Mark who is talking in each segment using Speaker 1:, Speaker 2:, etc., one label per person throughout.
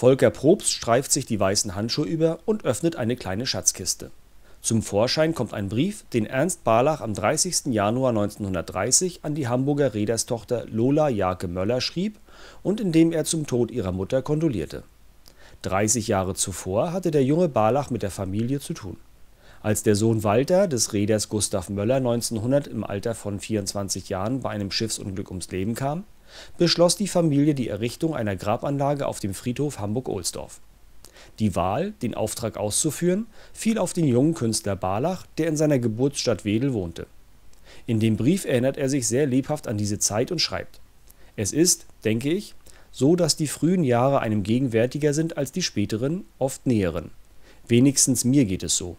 Speaker 1: Volker Probst streift sich die weißen Handschuhe über und öffnet eine kleine Schatzkiste. Zum Vorschein kommt ein Brief, den Ernst Barlach am 30. Januar 1930 an die Hamburger Reederstochter Lola Jarke Möller schrieb und in dem er zum Tod ihrer Mutter kondolierte. 30 Jahre zuvor hatte der junge Barlach mit der Familie zu tun. Als der Sohn Walter des Reeders Gustav Möller 1900 im Alter von 24 Jahren bei einem Schiffsunglück ums Leben kam, beschloss die Familie die Errichtung einer Grabanlage auf dem Friedhof Hamburg-Ohlsdorf. Die Wahl, den Auftrag auszuführen, fiel auf den jungen Künstler Barlach, der in seiner Geburtsstadt Wedel wohnte. In dem Brief erinnert er sich sehr lebhaft an diese Zeit und schreibt: Es ist, denke ich, so, dass die frühen Jahre einem gegenwärtiger sind als die späteren, oft näheren. Wenigstens mir geht es so.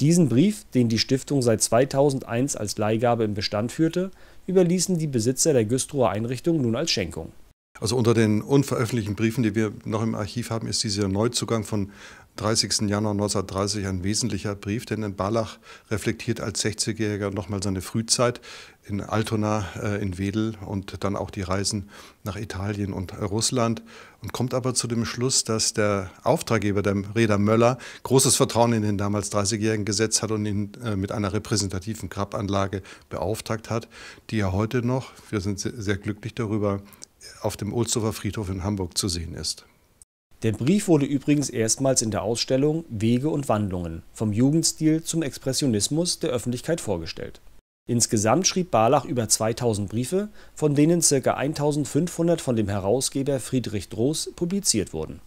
Speaker 1: Diesen Brief, den die Stiftung seit 2001 als Leihgabe im Bestand führte, überließen die Besitzer der Güstrower Einrichtung
Speaker 2: nun als Schenkung also unter den unveröffentlichten Briefen, die wir noch im Archiv haben, ist dieser Neuzugang von 30. Januar 1930 ein wesentlicher Brief, denn in Barlach reflektiert als 60-Jähriger nochmal seine Frühzeit in Altona, äh, in Wedel und dann auch die Reisen nach Italien und Russland und kommt aber zu dem Schluss, dass der Auftraggeber, der Reda Möller, großes Vertrauen in den damals 30-Jährigen gesetzt hat und ihn äh, mit einer repräsentativen Grabanlage beauftragt hat, die er heute noch, wir sind sehr glücklich darüber, auf dem Ohlsdorfer Friedhof in Hamburg zu sehen ist. Der Brief wurde übrigens erstmals in der Ausstellung Wege und Wandlungen
Speaker 1: vom Jugendstil zum Expressionismus der Öffentlichkeit vorgestellt. Insgesamt schrieb Barlach über 2000 Briefe, von denen ca. 1500 von dem Herausgeber Friedrich Droß publiziert wurden